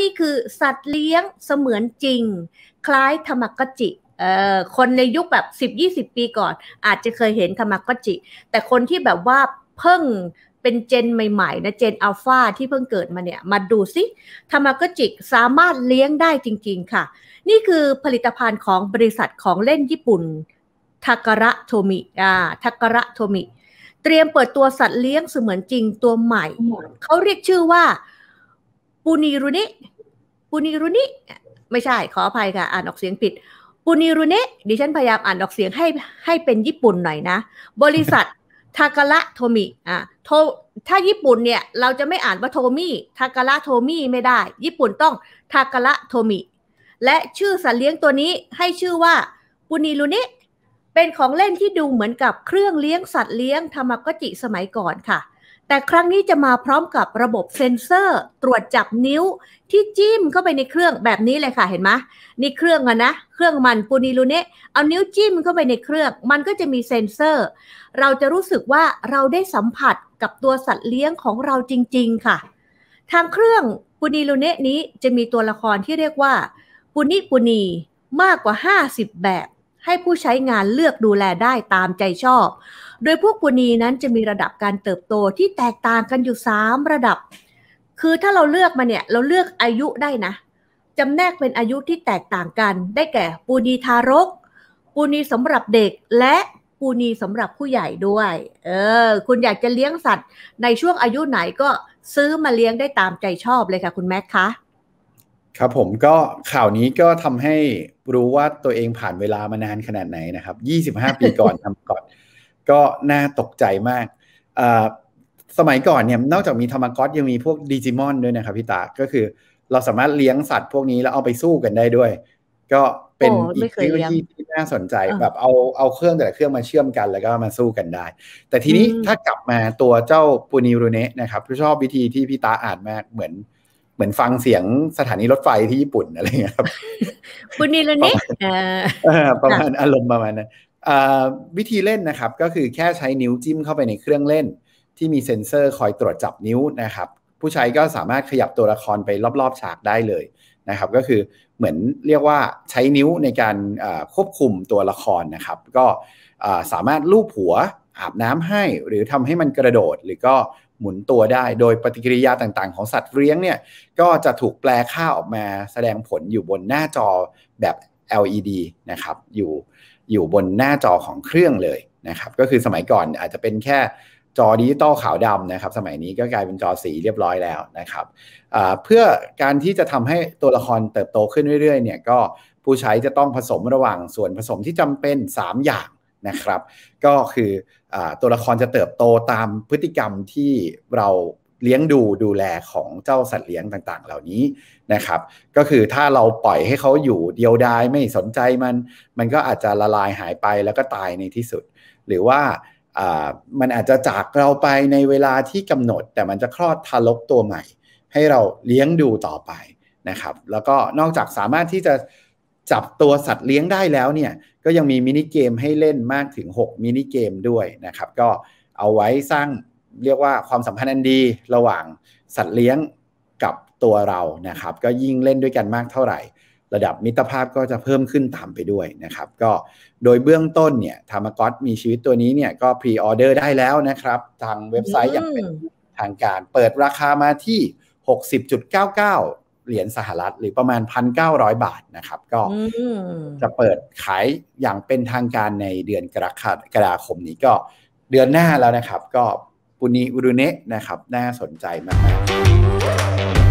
นี่คือสัตว์เลี้ยงเสมือนจริง คล้ายธรรมกจิเออ่คนในยุคแบบ 10-20 ปีก่อน อาจจะเคยเห็นธรรมกจิ แต่คนที่แบบว่าเพิ่งเป็นเจนใหม่ๆ นะ เจนอัลฟาที่เพิ่งเกิดมาเนี่ย มาดูซิ ธรรมกจิสามารถเลี้ยงได้จริงๆค่ะ นี่คือผลิตภัณฑ์ของบริษัทของเล่นญี่ปุ่นทากระโทมิอ่าทากระโทมิ เตรียมเปิดตัวสัตว์เลี้ยงเสมือนจริงตัวใหม่เขาเรียกชื่อว่าปูนีรุนิปูนีรุนิ ไม่ใช่ ขออภัยค่ะ อ่านออกเสียงผิดปูนีรุนิ ดิฉันพยายามอ่านออกเสียงให้ให้เป็นญี่ปุ่นหน่อยนะ บริษัททาการะโทมิอ่ะโทถ้าญี่ปุ่นเนี่ย เราจะไม่อ่านว่าโทมิ ทาการะโทมิไม่ได้ ญี่ปุ่นต้องทาการะโทมิ และชื่อสัตว์เลี้ยงตัวนี้ให้ชื่อว่าปูนีรุนิ เป็นของเล่นที่ดูเหมือนกับเครื่องเลี้ยง สัตว์เลี้ยงทรมากจิสมัยก่อนค่ะแต่ครั้งนี้จะมาพร้อมกับระบบเซ็นเซอร์ตรวจจับนิ้วที่จิ้มเข้าไปในเครื่องแบบนี้เลยค่ะเห็นไหมนี่เครื่องอะนะเครื่องมันปูนิลูเนะเอานิ้วจิ้มเข้าไปในเครื่องมันก็จะมีเซ็นเซอร์ เราจะรู้สึกว่าเราได้สัมผัสกับตัวสัตว์เลี้ยงของเราจริง ๆ ค่ะทางเครื่องปูนิลูเนะนี้ จะมีตัวละครที่เรียกว่าปูนิปูนีมากกว่า 50 แบบให้ผู้ใช้งานเลือกดูแลได้ตามใจชอบ โดยพวกปุนีนั้นจะมีระดับการเติบโตที่แตกต่างกันอยู่3ระดับ คือถ้าเราเลือกมาเนี่ยเราเลือกอายุได้นะจำแนกเป็นอายุที่แตกต่างกัน ได้แก่ปูนีทารก ปูนีสำหรับเด็กและปูนีสำหรับผู้ใหญ่ด้วย เออ คุณอยากจะเลี้ยงสัตว์ในช่วงอายุไหนก็ซื้อมาเลี้ยงได้ตามใจชอบเลยค่ะ คุณแม็กคะ ครับผมก็ข่าวนี้ก็ทำใหรู้ว่าตัวเองผ่านเวลามานานขนาดไหนนะครับ 25 ปีก่อนทำก่อนก็ น่าตกใจมาก สมัยก่อนเนี่ยนอกจากมีธรรมกอตยังมีพวกดิจิมอนด้วยนะครับพี่ตา ก็คือเราสามารถเลี้ยงสัตว์พวกนี้แล้วเอาไปสู้กันได้ด้วย ก็เป็นอีกเทคโนโลยีที่น่าสนใจแบบเอาเอาเครื่องแต่ละเครื่องมาเชื่อมกัน แล้วก็มาสู้กันได้ แต่ทีนี้ถ้ากลับมาตัวเจ้าปูนิรุเนะนะครับชอบวิธีที่พี่ตาอ่านมากเหมือนเหมือนฟังเสียงสถานีรถไฟที่ญี่ปุ่นอะไรเงี้ยครับคุณนิรนิประมาณอารมณ์ประมาณนั้นวิธีเล่นนะครับ ก็คือแค่ใช้นิ้วจิ้มเข้าไปในเครื่องเล่น ที่มีเซ็นเซอร์คอยตรวจจับนิ้วนะครับ ผู้ใช้ก็สามารถขยับตัวละครไปรอบๆฉากได้เลยนะครับ ก็คือเหมือนเรียกว่าใช้นิ้วในการควบคุมตัวละครนะครับ ก็สามารถลูบหัวอาบน้ำให้หรือทำให้มันกระโดด หรือก็หมุนตัวได้ โดยปฏิกิริยาต่างๆของสัตว์เลี้ยงเนี่ยก็จะถูกแปลค่าออกมาแสดงผลอยู่บนหน้าจอแบบ LED นะครับอยู่อยู่บนหน้าจอของเครื่องเลยนะครับก็คือสมัยก่อนอาจจะเป็นแค่จอดิจิตอลขาวดำนะครับสมัยนี้ก็กลายเป็นจอสีเรียบร้อยแล้วนะครับเพื่อการที่จะทำให้ตัวละครเติบโตขึ้นเรื่อยๆเนี่ยก็ผู้ใช้จะต้องผสมระหว่างส่วนผสมที่จำเป็น 3 อย่างนะครับก็คืออตัวละครจะเติบโตตามพฤติกรรมที่เราเลี้ยงดูดูแลของเจ้าสัตว์เลี้ยงต่าง ๆ เหล่านี้นะครับก็คือถ้าเราปล่อยให้เขาอยู่เดียวดายไม่สนใจมัน มันก็อาจจะละลายหายไปแล้วก็ตายในที่สุด หรือว่ามันอาจจะจากเราไปในเวลาที่กำหนดแต่มันจะคลอดทารกตัวใหม่ ให้เราเลี้ยงดูต่อไปนะครับแล้วก็นอกจากสามารถที่จะจับตัวสัตว์เลี้ยงได้แล้วเนี่ยก็ยังมีมินิเกมให้เล่นมากถึง6มินิเกมด้วยนะครับก็เอาไว้สร้างเรียกว่าความสัมพันธ์อันดีระหว่างสัตว์เลี้ยงกับตัวเรานะครับ ก็ยิ่งเล่นด้วยกันมากเท่าไหร่ ระดับมิตรภาพก็จะเพิ่มขึ้นตามไปด้วยนะครับก็โดยเบื้องต้นเนี่ยธามากอสมีชีวิตตัวนี้เนี่ยก็พรีออเดอร์ได้แล้วนะครับทางเว็บไซต์อย่างเป็นทางการเปิดราคามาที่ 60.99เหรียญสหรัฐ หรือประมาณ 1,900 บาทนะครับ ก็จะเปิดขายอย่างเป็นทางการในเดือนกรกฎาคมนี้ก็เดือนหน้าแล้วนะครับ ก็ปุณิอุรุเนะนะครับ น่าสนใจมากๆ